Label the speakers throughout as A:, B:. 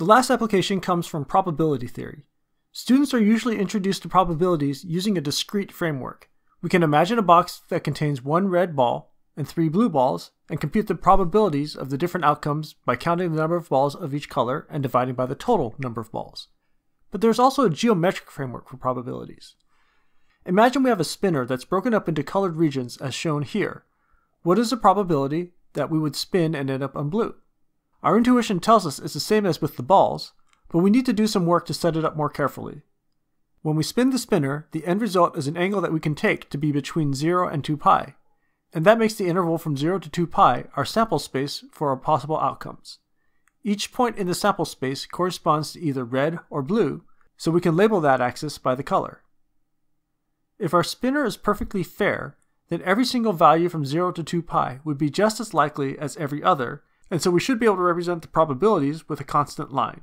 A: The last application comes from probability theory. Students are usually introduced to probabilities using a discrete framework. We can imagine a box that contains one red ball and three blue balls and compute the probabilities of the different outcomes by counting the number of balls of each color and dividing by the total number of balls. But there's also a geometric framework for probabilities. Imagine we have a spinner that's broken up into colored regions as shown here. What is the probability that we would spin and end up on blue? Our intuition tells us it's the same as with the balls, but we need to do some work to set it up more carefully. When we spin the spinner, the end result is an angle that we can take to be between 0 and 2 pi, and that makes the interval from 0 to 2 pi our sample space for our possible outcomes. Each point in the sample space corresponds to either red or blue, so we can label that axis by the color. If our spinner is perfectly fair, then every single value from 0 to 2 pi would be just as likely as every other, and so we should be able to represent the probabilities with a constant line.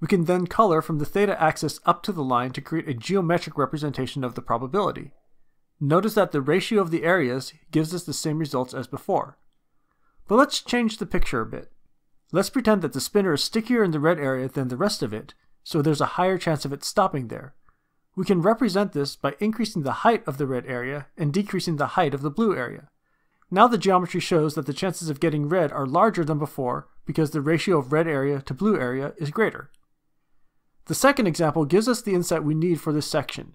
A: We can then color from the theta axis up to the line to create a geometric representation of the probability. Notice that the ratio of the areas gives us the same results as before. But let's change the picture a bit. Let's pretend that the spinner is stickier in the red area than the rest of it, so there's a higher chance of it stopping there. We can represent this by increasing the height of the red area and decreasing the height of the blue area. Now the geometry shows that the chances of getting red are larger than before because the ratio of red area to blue area is greater. The second example gives us the insight we need for this section.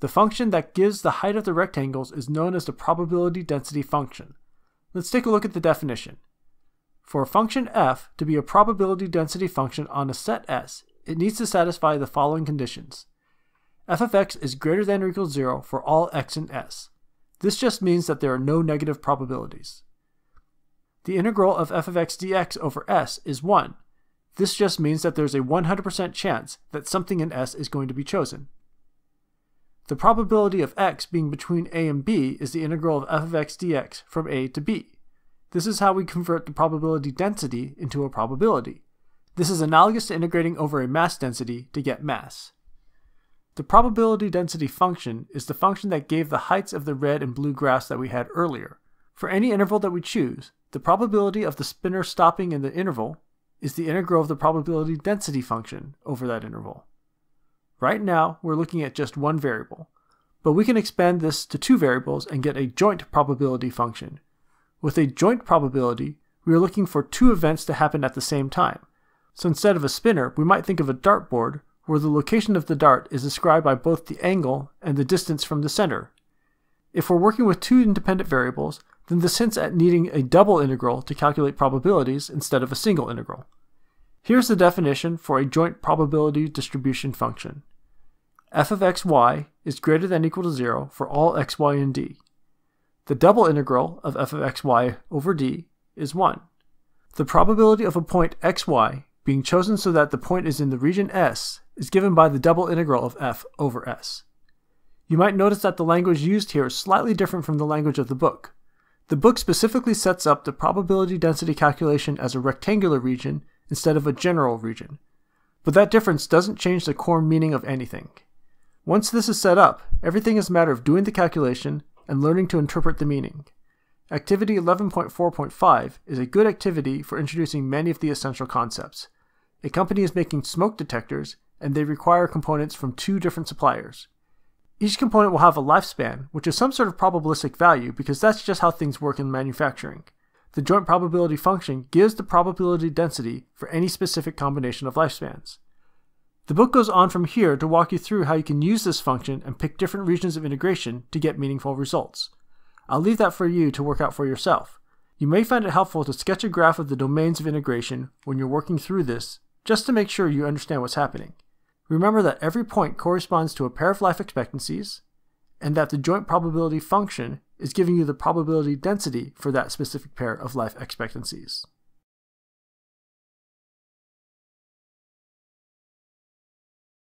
A: The function that gives the height of the rectangles is known as the probability density function. Let's take a look at the definition. For a function f to be a probability density function on a set S, it needs to satisfy the following conditions. f of x is greater than or equal to 0 for all x in S. This just means that there are no negative probabilities. The integral of f of x dx over s is 1. This just means that there's a 100% chance that something in s is going to be chosen. The probability of x being between a and b is the integral of f of x dx from a to b. This is how we convert the probability density into a probability. This is analogous to integrating over a mass density to get mass. The probability density function is the function that gave the heights of the red and blue graphs that we had earlier. For any interval that we choose, the probability of the spinner stopping in the interval is the integral of the probability density function over that interval. Right now, we're looking at just one variable, but we can expand this to two variables and get a joint probability function. With a joint probability, we are looking for two events to happen at the same time. So instead of a spinner, we might think of a dartboard where the location of the dart is described by both the angle and the distance from the center. If we're working with two independent variables, then this hints at needing a double integral to calculate probabilities instead of a single integral. Here's the definition for a joint probability distribution function. f of xy is greater than equal to 0 for all x, y, and d. The double integral of f of xy over d is 1. The probability of a point xy being chosen so that the point is in the region S is given by the double integral of f over s. You might notice that the language used here is slightly different from the language of the book. The book specifically sets up the probability density calculation as a rectangular region instead of a general region, but that difference doesn't change the core meaning of anything. Once this is set up, everything is a matter of doing the calculation and learning to interpret the meaning. Activity 11.4.5 is a good activity for introducing many of the essential concepts. A company is making smoke detectors and they require components from two different suppliers. Each component will have a lifespan, which is some sort of probabilistic value because that's just how things work in manufacturing. The joint probability function gives the probability density for any specific combination of lifespans. The book goes on from here to walk you through how you can use this function and pick different regions of integration to get meaningful results. I'll leave that for you to work out for yourself. You may find it helpful to sketch a graph of the domains of integration when you're working through this, just to make sure you understand what's happening. Remember that every point corresponds to a pair of life expectancies and that the joint probability function is giving you the probability density for that specific pair of life expectancies.